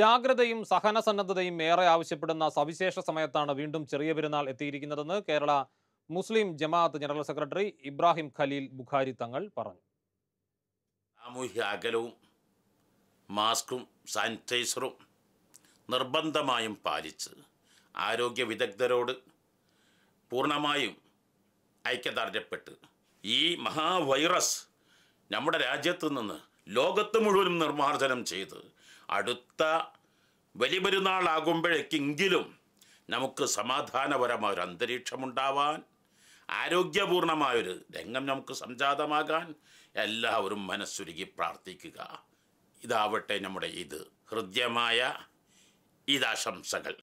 ജാഗ്രതയും സഹനസന്നദ്ധതയും ഏറെ ആവശ്യപ്പെടുന്ന സവിശേഷ സമയത്താണ് വീണ്ടും ചെറിയ പെരുന്നാൾ എത്തിയിരിക്കുന്നതെന്ന് കേരള മുസ്ലിം ജമാഅത്ത് ജനറൽ സെക്രട്ടറി ഇബ്രാഹിം ഖലീൽ ബുഖാരി തങ്ങൾ പറഞ്ഞു സാമൂഹ്യ അകലവും മാസ്കും സാനിറ്റൈസറും നിർബന്ധമായും പാലിച്ച് ആരോഗ്യ വിദഗ്ധരോട് പൂർണ്ണമായും ഐക്യദാർഢ്യപ്പെട്ട് ഈ മഹാവൈറസ് നമ്മുടെ രാജ്യത്ത് നിന്ന് ലോകത്ത് മുഴുവനും നിർമ്മാർജ്ജനം ചെയ്ത് അടുത്ത വലിപെരുന്നാൾ ആകുമ്പോഴേക്കെങ്കിലും നമുക്ക് സമാധാനപരമായൊരു അന്തരീക്ഷമുണ്ടാവാൻ ആരോഗ്യപൂർണമായൊരു രംഗം നമുക്ക് സംജാതമാകാൻ എല്ലാവരും മനസ്സൊരുക്കി പ്രാർത്ഥിക്കുക ഇതാവട്ടെ നമ്മുടെ ഇത് ഹൃദ്യമായ ഇതാശംസകൾ